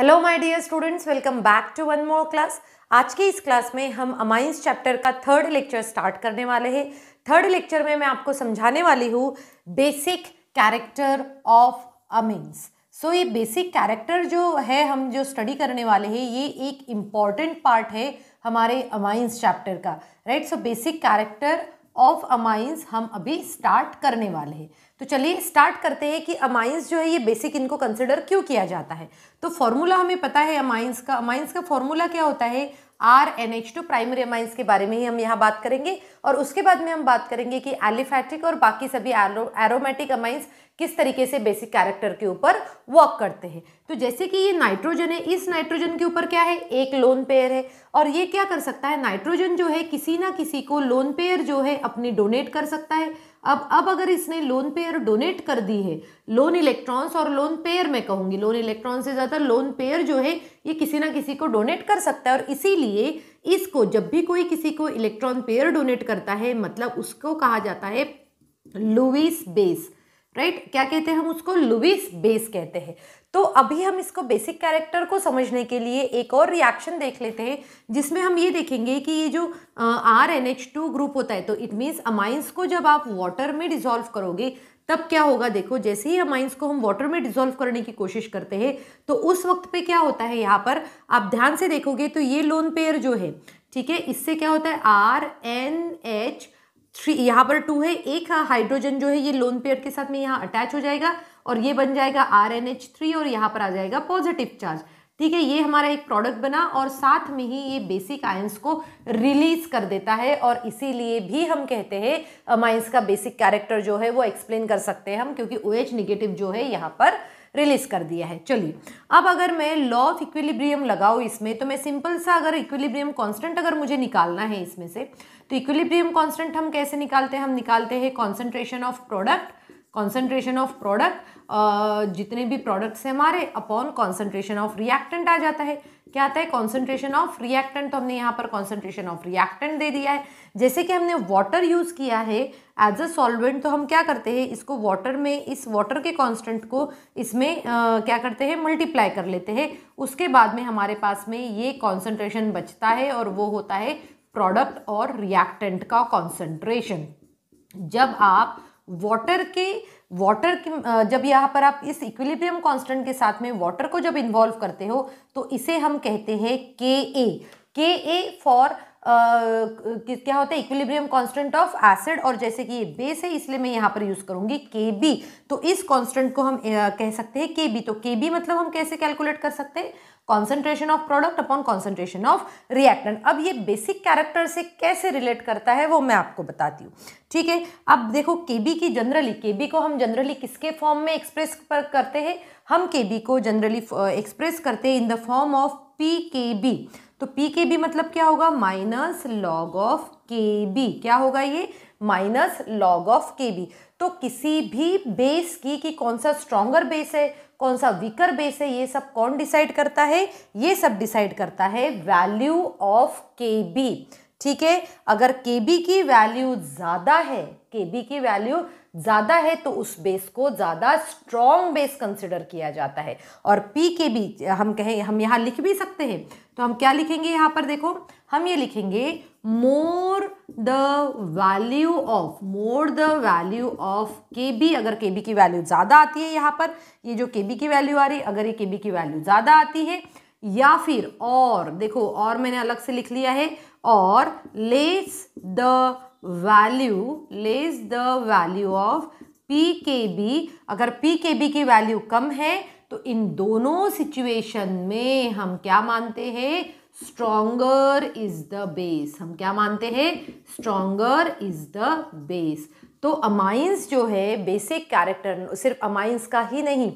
Hello my dear students welcome back to one more class आज की इस class में हम अमाइंस चैप्टर का थर्ड लेक्चर स्टार्ट करने वाले हैं थर्ड लेक्चर में मैं आपको समझाने वाली हूँ basic character of amines so ये बेसिक कैरेक्टर जो है हम जो स्टडी करने वाले हैं ये एक इम्पॉर्टेंट पार्ट है हमारे अमाइंस चैप्टर का right so basic character of amines हम अभी स्टार्ट करने वाले हैं तो चलिए स्टार्ट करते हैं कि अमाइंस जो है ये बेसिक इनको कंसिडर क्यों किया जाता है तो फॉर्मूला हमें पता है अमाइंस का अमाइंस का फॉर्मूला क्या होता है R N H two primary amines के बारे में ही हम यहाँ बात करेंगे और उसके बाद में हम बात करेंगे कि एलिफैटिक और बाकी सभी एरोमेटिक अमाइंस किस तरीके से बेसिक कैरेक्टर के ऊपर वर्क करते हैं तो जैसे कि ये नाइट्रोजन है इस नाइट्रोजन के ऊपर क्या है एक लोन पेयर है और ये क्या कर सकता है नाइट्रोजन जो है किसी ना किसी को लोन पेयर जो है अपनी डोनेट कर सकता है अब अब अगर इसने लोन पेयर डोनेट कर दी है लोन इलेक्ट्रॉन्स और लोन पेयर में कहूँगी लोन इलेक्ट्रॉन से ज़्यादा लोन पेयर जो है ये किसी ना किसी को डोनेट कर सकता है और इसीलिए इसको जब भी कोई किसी को इलेक्ट्रॉन पेयर डोनेट करता है मतलब उसको कहा जाता है लुइस बेस राइट क्या कहते हैं हम उसको लुविस बेस कहते हैं तो अभी हम इसको बेसिक कैरेक्टर को समझने के लिए एक और रिएक्शन देख लेते हैं जिसमें हम ये देखेंगे कि ये जो R N H two group होता है तो इट मीन्स अमाइंस को जब आप वाटर में डिजोल्व करोगे तब क्या होगा देखो जैसे ही अमाइंस को हम वाटर में डिजोल्व करने की कोशिश करते हैं तो उस वक्त पे क्या होता है यहाँ पर आप ध्यान से देखोगे तो ये लोन पेयर जो है ठीक है इससे क्या होता है आर एन एच थ्री यहाँ पर टू है एक हाइड्रोजन जो है ये लोन पेयर के साथ में यहाँ अटैच हो जाएगा और ये बन जाएगा आर एन एच थ्री और यहाँ पर आ जाएगा पॉजिटिव चार्ज ठीक है ये हमारा एक प्रोडक्ट बना और साथ में ही ये बेसिक आयंस को रिलीज कर देता है और इसीलिए भी हम कहते हैं अमाइंस uh, का बेसिक कैरेक्टर जो है वो एक्सप्लेन कर सकते हैं हम क्योंकि ओ एच निगेटिव जो है यहाँ पर रिलीज कर दिया है चलिए अब अगर मैं लॉ ऑफ इक्विलिब्रियम लगाऊँ इसमें तो मैं सिंपल सा अगर इक्विलिब्रियम कॉन्स्टेंट अगर मुझे निकालना है इसमें से तो इक्विलिब्रियम कॉन्स्टेंट हम कैसे निकालते हैं हम निकालते हैं concentration of product concentration of product जितने भी प्रोडक्ट्स हैं हमारे अपॉन कॉन्सेंट्रेशन ऑफ रिएक्टेंट आ जाता है क्या आता है कॉन्सेंट्रेशन ऑफ रिएक्टेंट तो हमने यहाँ पर कॉन्सेंट्रेशन ऑफ रिएक्टेंट दे दिया है जैसे कि हमने वाटर यूज़ किया है एज अ सॉल्वेंट तो हम क्या करते हैं इसको वाटर में इस वाटर के कॉन्सटेंट को इसमें आ, uh, क्या करते हैं मल्टीप्लाई कर लेते हैं उसके बाद में हमारे पास में ये कॉन्सेंट्रेशन बचता है और वो होता है प्रोडक्ट और रिएक्टेंट का कॉन्सेंट्रेशन जब आप वाटर के वाटर के जब यहाँ पर आप इस इक्विलिब्रियम कांस्टेंट के साथ में वाटर को जब इन्वॉल्व करते हो तो इसे हम कहते हैं के ए के ए फॉर क्या होता है इक्विलिब्रियम कांस्टेंट ऑफ एसिड और जैसे कि ये बेस है इसलिए मैं यहाँ पर यूज़ करूँगी के बी तो इस कांस्टेंट को हम uh, कह सकते हैं के बी तो के बी मतलब हम कैसे कैलकुलेट कर सकते हैं concentration of product upon concentration of reactant अब ये बेसिक कैरेक्टर से कैसे रिलेट करता है वो मैं आपको बताती हूँ ठीक है अब देखो के बी की जनरली के बी को हम जनरली किसके फॉर्म में एक्सप्रेस करते हैं हम के बी को जनरली एक्सप्रेस करते हैं in the form of p K b तो पी के बी मतलब क्या होगा minus log of K b क्या होगा ये minus log of K b तो किसी भी बेस की कि कौन सा स्ट्रॉन्गर बेस है कौन सा वीकर बेस है ये सब कौन डिसाइड करता है ये सब डिसाइड करता है वैल्यू ऑफ के बी ठीक है अगर के बी की वैल्यू ज़्यादा है के बी की वैल्यू ज़्यादा है तो उस बेस को ज़्यादा स्ट्रॉन्ग बेस कंसिडर किया जाता है और पी के बी हम कहें हम यहाँ लिख भी सकते हैं तो हम क्या लिखेंगे यहाँ पर देखो हम ये लिखेंगे more the value of more the value of K b अगर के बी की वैल्यू ज़्यादा आती है यहाँ पर ये जो के बी की वैल्यू आ रही है अगर ये के बी की वैल्यू ज़्यादा आती है या फिर और देखो और मैंने अलग से लिख लिया है और less the value less the value of p K b अगर पी के बी की वैल्यू कम है तो इन दोनों सिचुएशन में हम क्या मानते हैं स्ट्रोंगर इज द बेस हम क्या मानते हैं स्ट्रोंगर इज द बेस तो अमाइंस जो है बेसिक कैरेक्टर सिर्फ अमाइंस का ही नहीं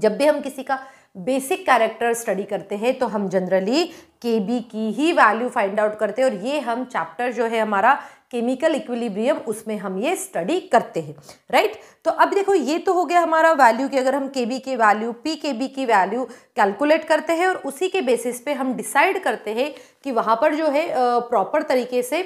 जब भी हम किसी का बेसिक कैरेक्टर स्टडी करते हैं तो हम जनरली के बी की ही वैल्यू फाइंड आउट करते हैं और ये हम चैप्टर जो है हमारा केमिकल इक्विलिब्रियम उसमें हम ये स्टडी करते हैं राइट तो अब देखो ये तो हो गया हमारा वैल्यू कि अगर हम के बी की वैल्यू पी के बी की वैल्यू कैलकुलेट करते हैं और उसी के बेसिस पे हम डिसाइड करते हैं कि वहाँ पर जो है प्रॉपर तरीके से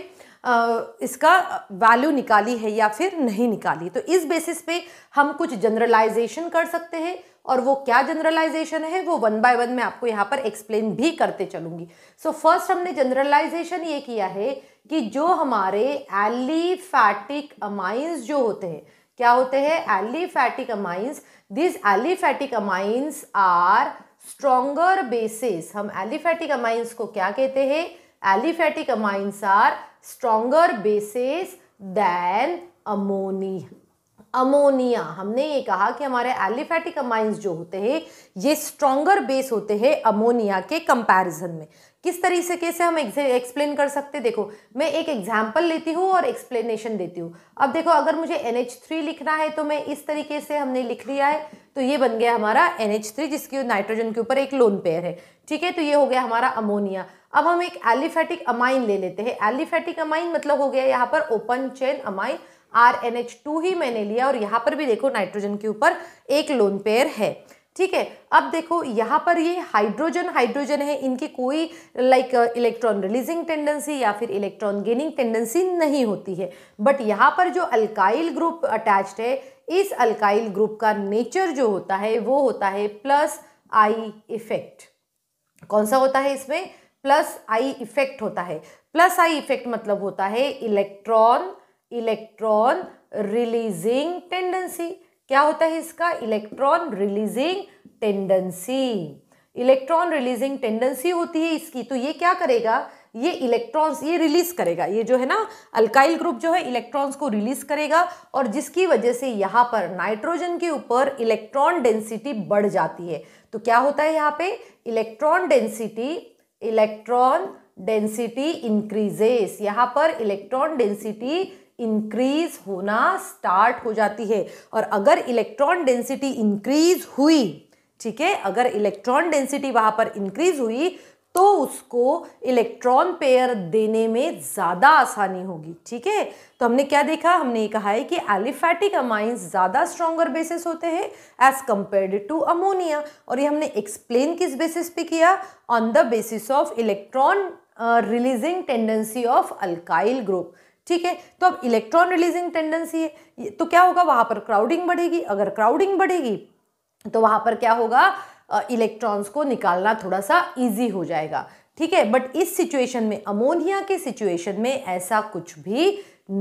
इसका वैल्यू निकाली है या फिर नहीं निकाली तो इस बेसिस पे हम कुछ जनरलाइजेशन कर सकते हैं और वो क्या जनरलाइजेशन है वो वन बाय वन मैं आपको यहाँ पर एक्सप्लेन भी करते चलूंगी सो so, फर्स्ट हमने जनरलाइजेशन ये किया है कि जो हमारे एलिफैटिक अमाइंस जो होते हैं क्या होते हैं aliphatic amines this aliphatic amines are stronger bases हम एलिफैटिक अमाइंस को क्या कहते हैं aliphatic amines are stronger bases than ammonia ammonia हमने ये कहा कि हमारे एलिफेटिक अमाइंस जो होते हैं ये स्ट्रॉन्गर बेस होते हैं अमोनिया के कंपैरिजन में किस तरीके से हम एक्सप्लेन कर सकते देखो मैं एक एग्जाम्पल लेती हूँ और एक्सप्लेनेशन देती हूँ अब देखो अगर मुझे एन थ्री लिखना है तो मैं इस तरीके से हमने लिख लिया है तो ये बन गया हमारा एन थ्री जिसकी नाइट्रोजन के ऊपर एक लोन पेयर है ठीक है तो ये हो गया हमारा अमोनिया अब हम एक एलिफेटिक अमाइन ले लेते हैं एलिफेटिक अमाइन मतलब हो गया यहाँ पर open chain amine R N H two ही मैंने लिया और यहाँ पर भी देखो नाइट्रोजन के ऊपर एक लोन पेयर है ठीक है अब देखो यहाँ पर ये हाइड्रोजन हाइड्रोजन है इनके कोई लाइक इलेक्ट्रॉन रिलीजिंग टेंडेंसी या फिर इलेक्ट्रॉन गेनिंग टेंडेंसी नहीं होती है बट यहाँ पर जो अल्काइल ग्रुप अटैच्ड है इस अल्काइल ग्रुप का नेचर जो होता है वो होता है प्लस आई इफेक्ट कौन सा होता है इसमें प्लस आई इफेक्ट होता है प्लस आई इफेक्ट मतलब होता है इलेक्ट्रॉन इलेक्ट्रॉन रिलीजिंग टेंडेंसी क्या होता है इसका electron releasing tendency electron releasing tendency होती है इसकी तो ये क्या करेगा ये इलेक्ट्रॉन्स ये रिलीज करेगा ये जो है ना अल्काइल ग्रुप जो है इलेक्ट्रॉन्स को रिलीज करेगा और जिसकी वजह से यहाँ पर नाइट्रोजन के ऊपर इलेक्ट्रॉन डेंसिटी बढ़ जाती है तो क्या होता है यहाँ पे electron density electron density increases यहाँ पर इलेक्ट्रॉन डेंसिटी इंक्रीज होना स्टार्ट हो जाती है और अगर इलेक्ट्रॉन डेंसिटी इंक्रीज हुई ठीक है अगर इलेक्ट्रॉन डेंसिटी वहाँ पर इंक्रीज हुई तो उसको इलेक्ट्रॉन पेयर देने में ज़्यादा आसानी होगी ठीक है तो हमने क्या देखा हमने ये कहा है कि एलिफैटिक अमाइंस ज़्यादा स्ट्रॉन्गर बेसिस होते हैं एज कंपेयर्ड टू अमोनिया और ये हमने एक्सप्लेन किस बेसिस पे किया on the basis of electron releasing tendency of alkyl group ठीक है तो अब इलेक्ट्रॉन रिलीजिंग टेंडेंसी है तो क्या होगा वहां पर क्राउडिंग बढ़ेगी अगर क्राउडिंग बढ़ेगी तो वहां पर क्या होगा इलेक्ट्रॉन्स को निकालना थोड़ा सा ईजी हो जाएगा ठीक है बट इस सिचुएशन में अमोनिया के सिचुएशन में ऐसा कुछ भी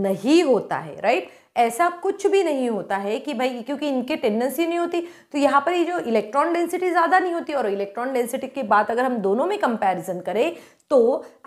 नहीं होता है राइट ऐसा कुछ भी नहीं होता है कि भाई क्योंकि इनके टेंडेंसी नहीं होती तो यहाँ पर ये जो इलेक्ट्रॉन डेंसिटी ज़्यादा नहीं होती और इलेक्ट्रॉन डेंसिटी की बात अगर हम दोनों में कंपैरिजन करें तो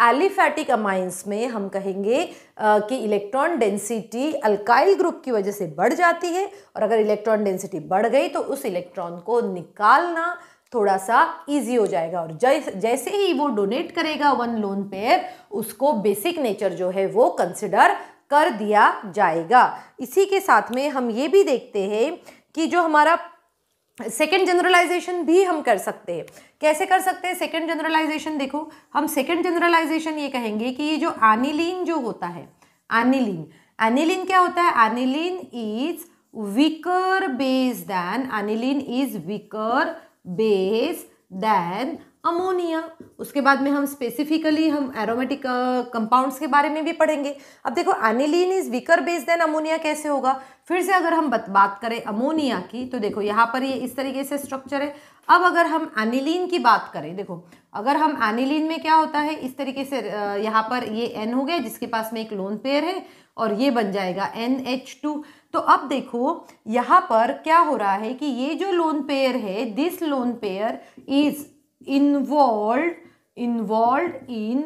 एलिफैटिक अमाइंस में हम कहेंगे आ, कि इलेक्ट्रॉन डेंसिटी अल्काइल ग्रुप की वजह से बढ़ जाती है और अगर इलेक्ट्रॉन डेंसिटी बढ़ गई तो उस इलेक्ट्रॉन को निकालना थोड़ा सा इजी हो जाएगा और जै, जैसे ही वो डोनेट करेगा वन लोन पेयर उसको बेसिक नेचर जो है वो कंसिडर कर दिया जाएगा इसी के साथ में हम ये भी देखते हैं कि जो हमारा सेकेंड जनरलाइजेशन भी हम कर सकते हैं कैसे कर सकते हैं सेकेंड जनरलाइजेशन देखो हम सेकेंड जनरलाइजेशन ये कहेंगे कि ये जो एनिलीन जो होता है एनिलीन एनिलिन क्या होता है aniline is weaker base than aniline is weaker base than ammonia उसके बाद में हम स्पेसिफिकली हम एरोमेटिक कंपाउंड्स के बारे में भी पढ़ेंगे अब देखो aniline is weaker base than ammonia कैसे होगा फिर से अगर हम बत बात करें अमोनिया की तो देखो यहाँ पर ये इस तरीके से स्ट्रक्चर है अब अगर हम एनिलीन की बात करें देखो अगर हम एनिलीन में क्या होता है इस तरीके से यहाँ पर ये एन हो गया जिसके पास में एक लोन पेयर है और ये बन जाएगा एन एच टू तो अब देखो यहाँ पर क्या हो रहा है कि ये जो लोन पेयर है this lone pair is involve involve in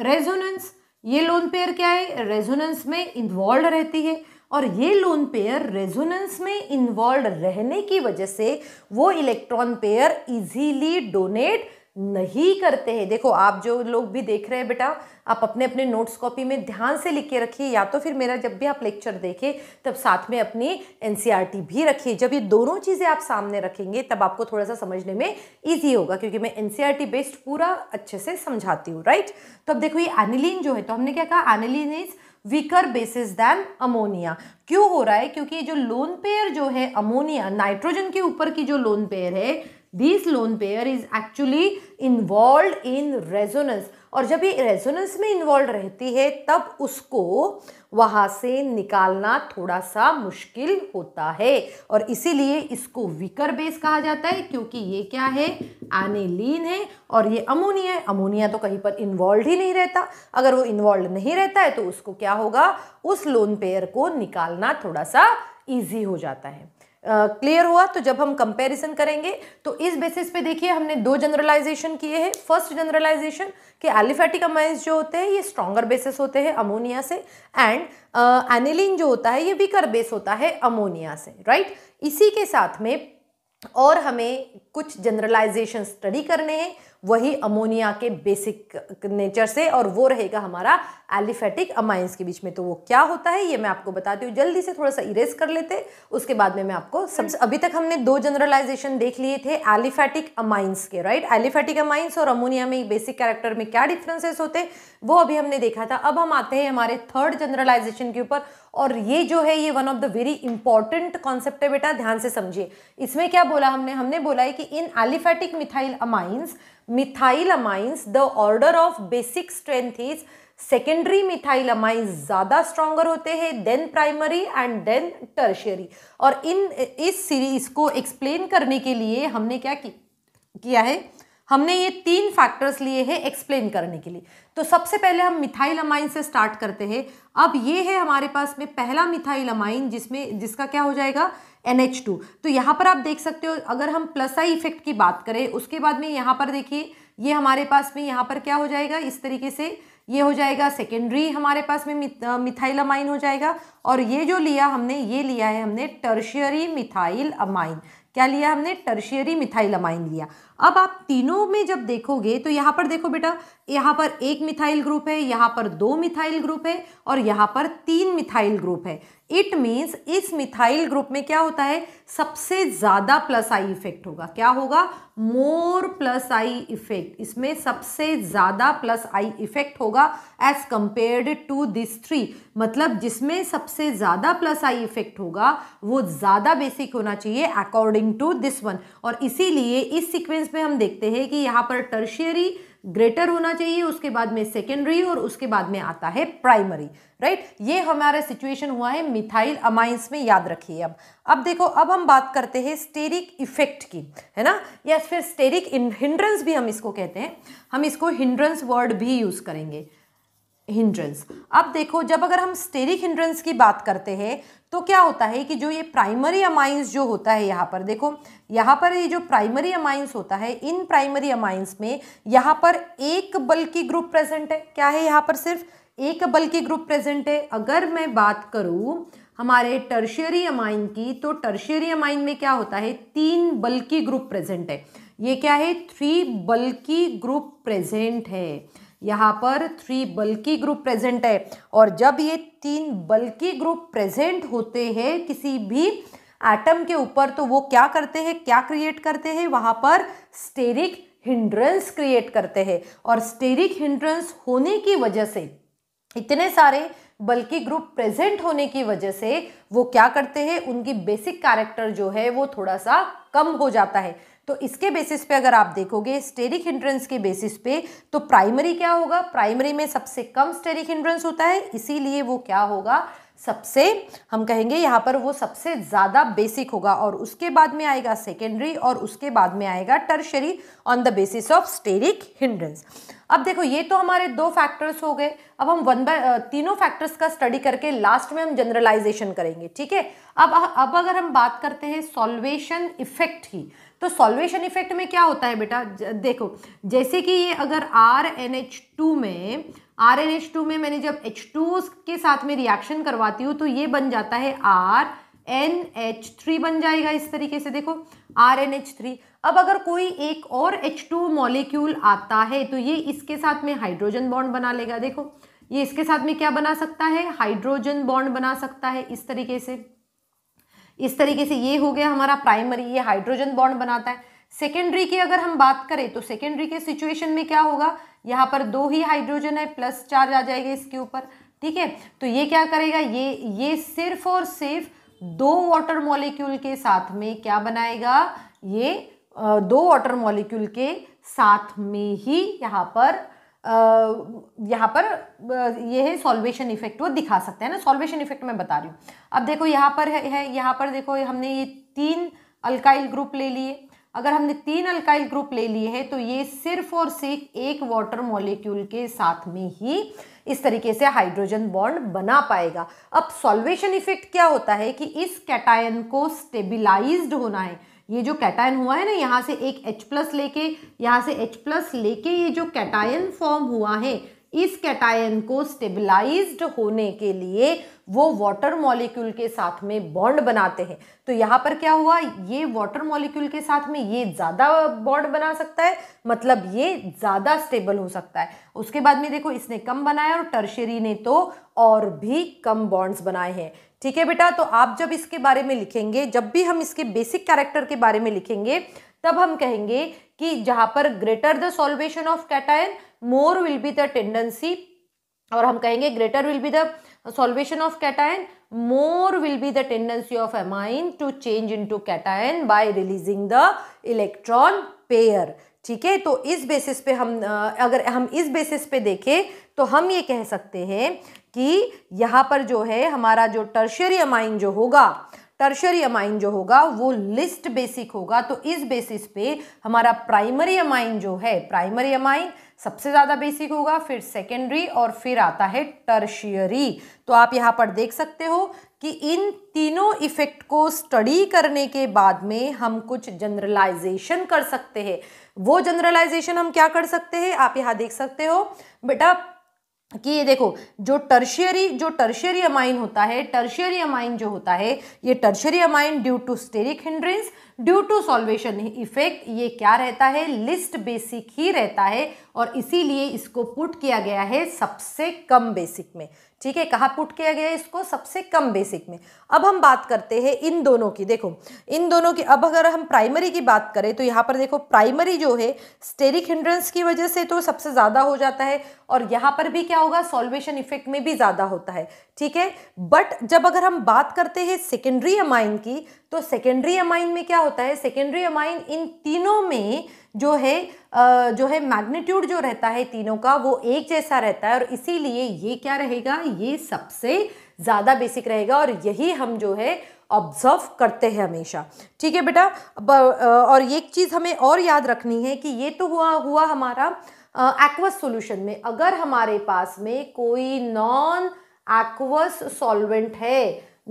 resonance ये लोन पेयर क्या है रेजोनेंस में इन्वॉल्व रहती है और ये लोन पेयर रेजोनेंस में इन्वॉल्व रहने की वजह से वो इलेक्ट्रॉन पेयर इजीली डोनेट नहीं करते हैं देखो आप जो लोग भी देख रहे हैं बेटा आप अपने अपने नोट्स कॉपी में ध्यान से लिख के रखिए या तो फिर मेरा जब भी आप लेक्चर देखें तब साथ में अपनी एन e भी रखिए जब ये दोनों चीज़ें आप सामने रखेंगे तब आपको थोड़ा सा समझने में ईजी होगा क्योंकि मैं एन बेस्ड e पूरा अच्छे से समझाती हूँ राइट तो अब देखो ये एनिलीन जो है तो हमने क्या कहा aniline is weaker bases than ammonia क्यों हो रहा है क्योंकि जो लोन पेयर जो है अमोनिया नाइट्रोजन के ऊपर की जो लोन पेयर है this lone pair is actually involve in resonance और जब ये रेजोनेंस में इन्वॉल्व रहती है तब उसको वहाँ से निकालना थोड़ा सा मुश्किल होता है और इसीलिए इसको विकर बेस कहा जाता है क्योंकि ये क्या है एनिलीन है और ये अमोनिया है अमोनिया तो कहीं पर इन्वॉल्व ही नहीं रहता अगर वो इन्वॉल्व नहीं रहता है तो उसको क्या होगा उस लोन पेयर को निकालना थोड़ा सा ईजी हो जाता है क्लियर uh, हुआ तो जब हम कंपैरिजन करेंगे तो इस बेसिस पे देखिए हमने दो जनरलाइजेशन किए हैं फर्स्ट जनरलाइजेशन कि एलिफेटिक अमाइंस जो होते हैं ये स्ट्रॉगर बेसिस होते हैं अमोनिया से एंड एनिलिन uh, जो होता है ये वीकर बेस होता है अमोनिया से राइट right? इसी के साथ में और हमें कुछ जनरलाइजेशन स्टडी करने हैं वही अमोनिया के बेसिक नेचर से और वो रहेगा हमारा एलिफेटिक अमाइंस के बीच में तो वो क्या होता है ये मैं आपको बताती हूँ जल्दी से थोड़ा सा इरेज कर लेते उसके बाद में मैं आपको सबसे अभी तक हमने दो जनरलाइजेशन देख लिए थे एलिफेटिक अमाइंस के राइट एलिफेटिक अमाइंस और अमोनिया में बेसिक कैरेक्टर में क्या डिफ्रेंसेस होते वो अभी हमने देखा था अब हम आते हैं हमारे थर्ड जनरलाइजेशन के ऊपर और ये जो है ये one of the very important concept है बेटा ध्यान से समझिए इसमें क्या बोला हमने हमने बोला है कि इन aliphatic methyl amines methylamines the order of basic strength is secondary methylamines ज़्यादा स्ट्रॉन्गर होते हैं than primary and then tertiary और इन इस सीरीज को एक्सप्लेन करने के लिए हमने क्या किया है हमने ये तीन फैक्टर्स लिए हैं एक्सप्लेन करने के लिए तो सबसे पहले हम मिथाइल अमाइन से स्टार्ट करते हैं अब ये है हमारे पास में पहला मिथाइल अमाइन जिसमें जिसका क्या हो जाएगा एन तो यहाँ पर आप देख सकते हो अगर हम प्लस आई इफेक्ट की बात करें उसके बाद में यहाँ पर देखिए ये हमारे पास में यहाँ पर क्या हो जाएगा इस तरीके से ये हो जाएगा सेकेंडरी हमारे पास में मिथाइल अमाइन हो जाएगा और ये जो लिया हमने ये लिया है हमने टर्शियरी मिथाइल अमाइन क्या लिया हमने टर्शियरी मिथाइल अमाइन लिया अब आप तीनों में जब देखोगे तो यहाँ पर देखो बेटा यहाँ पर एक मिथाइल ग्रुप है यहाँ पर दो मिथाइल ग्रुप है और यहाँ पर तीन मिथाइल ग्रुप है इट मीन्स इस मिथाइल ग्रुप में क्या होता है सबसे ज़्यादा प्लस आई इफेक्ट होगा क्या होगा मोर प्लस आई इफेक्ट इसमें सबसे ज़्यादा प्लस आई इफेक्ट होगा as compared to this three मतलब जिसमें सबसे ज़्यादा प्लस आई इफेक्ट होगा वो ज़्यादा बेसिक होना चाहिए अकॉर्डिंग टू दिस वन और इसीलिए इस सिक्वेंस में हम देखते हैं कि यहाँ पर टर्शियरी ग्रेटर होना चाहिए उसके बाद में सेकेंडरी और उसके बाद में आता है प्राइमरी राइट ये हमारा सिचुएशन हुआ है मिथाइल अमाइंस में याद रखिए अब अब देखो अब हम बात करते हैं स्टेरिक इफेक्ट की है ना या फिर स्टेरिक हिंड्रेंस भी हम इसको कहते हैं हम इसको हिंड्रेंस वर्ड भी यूज़ करेंगे हिंड्रेंस अब देखो जब अगर हम स्टेरिक हिंड्रेंस की बात करते हैं तो क्या होता है कि जो ये प्राइमरी अमाइंस जो होता है यहाँ पर देखो यहाँ पर ये जो प्राइमरी अमाइंस होता है इन प्राइमरी अमाइंस में यहाँ पर एक बल्कि ग्रुप प्रेजेंट है क्या है यहाँ पर सिर्फ एक बल्कि ग्रुप प्रेजेंट है अगर मैं बात करूँ हमारे टर्शियरी अमाइन की तो टर्शियरी अमाइन में क्या होता है तीन बल्कि ग्रुप प्रेजेंट है ये क्या है थ्री बल्कि ग्रुप प्रेजेंट है यहाँ पर थ्री बल्कि ग्रुप प्रेजेंट है और जब ये तीन बल्कि ग्रुप प्रेजेंट होते हैं किसी भी एटम के ऊपर तो वो क्या करते हैं क्या क्रिएट करते हैं वहां पर स्टेरिक हिंड्रेंस क्रिएट करते हैं और स्टेरिक हिंड्रेंस होने की वजह से इतने सारे बल्कि ग्रुप प्रेजेंट होने की वजह से वो क्या करते हैं उनकी बेसिक कैरेक्टर जो है वो थोड़ा सा कम हो जाता है तो इसके बेसिस पे अगर आप देखोगे स्टेरिक हिंड्रेंस के बेसिस पे तो प्राइमरी क्या होगा प्राइमरी में सबसे कम स्टेरिक हिंड्रेंस होता है इसीलिए वो क्या होगा सबसे हम कहेंगे यहाँ पर वो सबसे ज़्यादा बेसिक होगा और उसके बाद में आएगा सेकेंडरी और उसके बाद में आएगा tertiary on the basis of steric hindrance अब देखो ये तो हमारे दो फैक्टर्स हो गए अब हम वन बाय तीनों फैक्टर्स का स्टडी करके लास्ट में हम जनरलाइजेशन करेंगे ठीक है अब अब अगर हम बात करते हैं सॉल्वेशन इफेक्ट की तो सॉल्वेशन इफेक्ट में क्या होता है बेटा देखो जैसे कि ये अगर आर एन एच टू में आर एन एच टू में मैंने जब एच टू के साथ में रिएक्शन करवाती हूँ तो ये बन जाता है आर एन एच थ्री बन जाएगा इस तरीके से देखो आर एन एच थ्री अब अगर कोई एक और एच टू मॉलिक्यूल आता है तो ये इसके साथ में हाइड्रोजन बॉन्ड बना लेगा देखो ये इसके साथ में क्या बना सकता है हाइड्रोजन बॉन्ड बना सकता है इस तरीके से इस तरीके से ये हो गया हमारा प्राइमरी ये हाइड्रोजन बॉन्ड बनाता है सेकेंडरी की अगर हम बात करें तो सेकेंडरी के सिचुएशन में क्या होगा यहाँ पर दो ही हाइड्रोजन है प्लस चार्ज आ जाएगा इसके ऊपर ठीक है तो ये क्या करेगा ये ये सिर्फ और सिर्फ दो वाटर मॉलिक्यूल के साथ में क्या बनाएगा ये दो वाटर मॉलिक्यूल के साथ में ही यहाँ पर यहाँ पर ये है सॉल्वेशन इफेक्ट वो दिखा सकते हैं ना सॉल्वेशन इफेक्ट मैं बता रही हूँ अब देखो यहाँ पर है, है यहाँ पर देखो हमने ये तीन अल्काइल ग्रुप ले लिए अगर हमने तीन अल्काइल ग्रुप ले लिए हैं तो ये सिर्फ और सिर्फ एक वाटर मॉलिक्यूल के साथ में ही इस तरीके से हाइड्रोजन बॉन्ड बना पाएगा अब सॉल्वेशन इफेक्ट क्या होता है कि इस कैटायन को स्टेबिलाइज्ड होना है ये जो कैटायन हुआ है ना यहाँ से एक H प्लस लेके यहाँ से H प्लस लेके ये जो कैटायन फॉर्म हुआ है इस कैटायन को स्टेबलाइज्ड होने के लिए वो वाटर मॉलिक्यूल के साथ में बॉन्ड बनाते हैं तो यहाँ पर क्या हुआ ये वाटर मॉलिक्यूल के साथ में ये ज़्यादा बॉन्ड बना सकता है मतलब ये ज़्यादा स्टेबल हो सकता है उसके बाद में देखो इसने कम बनाया और टर्शरी ने तो और भी कम बॉन्ड्स बनाए हैं ठीक है बेटा तो आप जब इसके बारे में लिखेंगे जब भी हम इसके बेसिक कैरेक्टर के बारे में लिखेंगे तब हम कहेंगे कि जहाँ पर greater the solvation of cation more will be the tendency और हम कहेंगे greater will be the solvation of cation more will be the tendency of amine to change into cation by releasing the electron pair ठीक है तो इस basis पे हम अगर हम इस बेसिस पे देखें तो हम ये कह सकते हैं कि यहाँ पर जो है हमारा जो टर्शरी अमाइन जो होगा टर्शरी अमाइन जो होगा वो लिस्ट बेसिक होगा तो इस बेसिस पे हमारा प्राइमरी अमाइन जो है प्राइमरी अमाइन सबसे ज़्यादा बेसिक होगा फिर सेकेंडरी और फिर आता है टर्शियरी तो आप यहाँ पर देख सकते हो कि इन तीनों इफ़ेक्ट को स्टडी करने के बाद में हम कुछ जनरलाइजेशन कर सकते हैं वो जनरलाइजेशन हम क्या कर सकते हैं आप यहाँ देख सकते हो बेटा कि ये देखो जो टर्शियरी जो टर्शियरी अमाइन होता है टर्शियरी अमाइन जो होता है ये tertiary amine due to steric hindrance due to solvation effect ये क्या रहता है लिस्ट बेसिक ही रहता है और इसीलिए इसको पुट किया गया है सबसे कम बेसिक में ठीक है कहाँ पुट किया गया है इसको सबसे कम बेसिक में अब हम बात करते हैं इन दोनों की देखो इन दोनों की अब अगर हम प्राइमरी की बात करें तो यहाँ पर देखो प्राइमरी जो है स्टेरिक हिंड्रेंस की वजह से तो सबसे ज़्यादा हो जाता है और यहाँ पर भी क्या होगा सॉल्वेशन इफेक्ट में भी ज़्यादा होता है ठीक है बट जब अगर हम बात करते हैं सेकेंडरी अमाइन की तो सेकेंडरी अमाइन में क्या होता है सेकेंडरी अमाइन इन तीनों में जो है जो है मैग्नीट्यूड जो रहता है तीनों का वो एक जैसा रहता है और इसीलिए ये क्या रहेगा ये सबसे ज़्यादा बेसिक रहेगा और यही हम जो है ऑब्जर्व करते हैं हमेशा ठीक है बेटा और एक चीज़ हमें और याद रखनी है कि ये तो हुआ हुआ हमारा एक्वस सॉल्यूशन में अगर हमारे पास में कोई नॉन एक्वस सॉल्वेंट है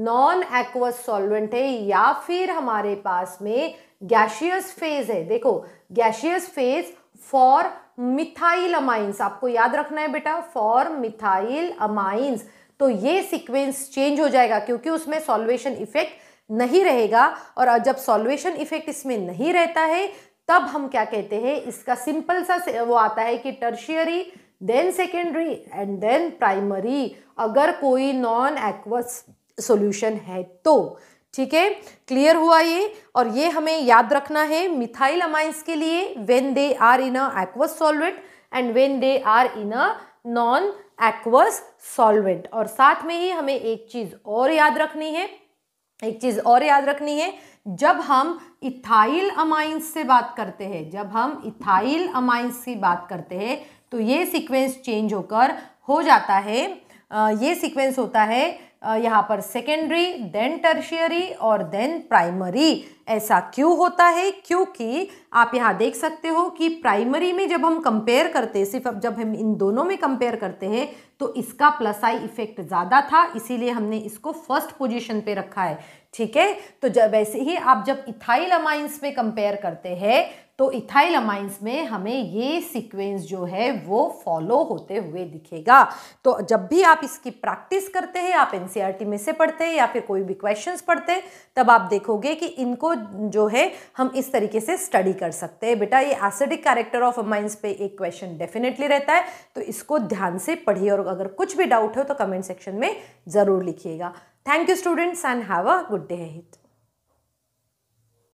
नॉन एक्वस सॉल्वेंट है या फिर हमारे पास में गैशियस फेज है देखो gaseous phase for methyl amines आपको याद रखना है बेटा फॉर मिथाइल अमाइंस तो ये सीक्वेंस चेंज हो जाएगा क्योंकि उसमें सॉल्वेशन इफेक्ट नहीं रहेगा और जब सॉल्वेशन इफेक्ट इसमें नहीं रहता है तब हम क्या कहते हैं इसका सिंपल सा वो आता है कि tertiary then secondary and then primary अगर कोई नॉन एक्वस सॉल्यूशन है तो ठीक है क्लियर हुआ ये और ये हमें याद रखना है मिथाइल अमाइंस के लिए when they are in a aqueous solvent and when they are in a non aqueous solvent और साथ में ही हमें एक चीज़ और याद रखनी है एक चीज़ और याद रखनी है जब हम इथाइल अमाइंस से बात करते हैं जब हम इथाइल अमाइंस की बात करते हैं तो ये सीक्वेंस चेंज होकर हो जाता है ये सीक्वेंस होता है यहाँ पर सेकेंडरी देन टर्शियरी और देन प्राइमरी ऐसा क्यों होता है क्योंकि आप यहाँ देख सकते हो कि प्राइमरी में जब हम कंपेयर करते हैं सिर्फ अब जब हम इन दोनों में कंपेयर करते हैं तो इसका प्लस आई इफेक्ट ज़्यादा था इसीलिए हमने इसको फर्स्ट पोजीशन पे रखा है ठीक है तो जब वैसे ही आप जब इथाइल अमाइंस में कंपेयर करते हैं तो इथाइल अमाइंस में हमें ये सीक्वेंस जो है वो फॉलो होते हुए दिखेगा तो जब भी आप इसकी प्रैक्टिस करते हैं आप एन e में से पढ़ते हैं या फिर कोई भी क्वेश्चन पढ़ते हैं तब आप देखोगे कि इनको जो है हम इस तरीके से स्टडी कर सकते हैं बेटा ये एसिडिक कैरेक्टर ऑफ अमाइंस पे एक क्वेश्चन डेफिनेटली रहता है तो इसको ध्यान से पढ़िए और अगर कुछ भी डाउट हो तो कमेंट सेक्शन में ज़रूर लिखिएगा thank you students and have a good day hit